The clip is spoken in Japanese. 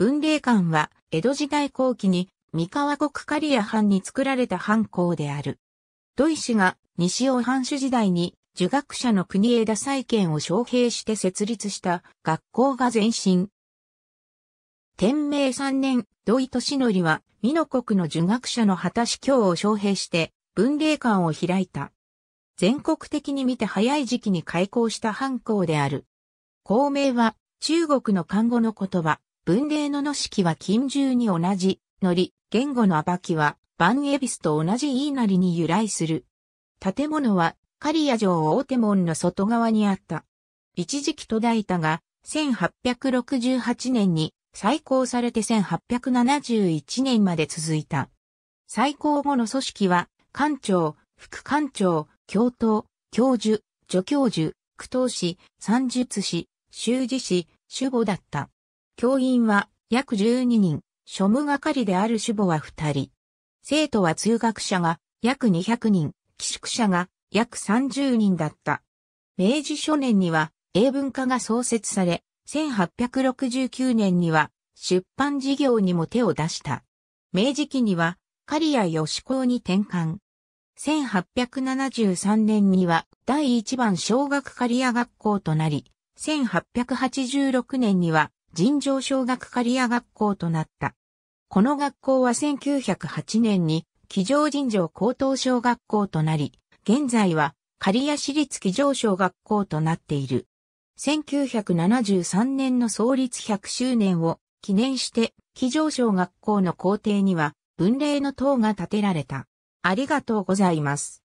文霊館は、江戸時代後期に、三河国刈谷藩に作られた藩校である。土井氏が、西尾藩主時代に、儒学者の国枝再建を招聘して設立した学校が前身。天明3年、土井利則は、美濃国の儒学者の畑司教を招聘して、文霊館を開いた。全国的に見て早い時期に開校した藩校である。校名は、中国の漢語の言葉、文例のの式は近従に同じ、のり、言語の暴きは、万恵比寿と同じ言いなりに由来する。建物は、刈谷城大手門の外側にあった。一時期途絶えたが、1868年に再興されて1871年まで続いた。再興後の組織は、官庁、副官庁、教頭、教授、助教授、苦闘士、三術士、修士士、守護だった。教員は約12人、庶務係である主母は2人。生徒は通学者が約200人、寄宿者が約30人だった。明治初年には英文化が創設され、1869年には出版事業にも手を出した。明治期には狩谷義校に転換。1873年には第1番小学狩谷学校となり、1886年には尋常小学刈谷学校となった。この学校は1908年に、騎乗尋常高等小学校となり、現在は、刈谷市立騎乗小学校となっている。1973年の創立100周年を記念して、騎乗小学校の校庭には、文礼の塔が建てられた。ありがとうございます。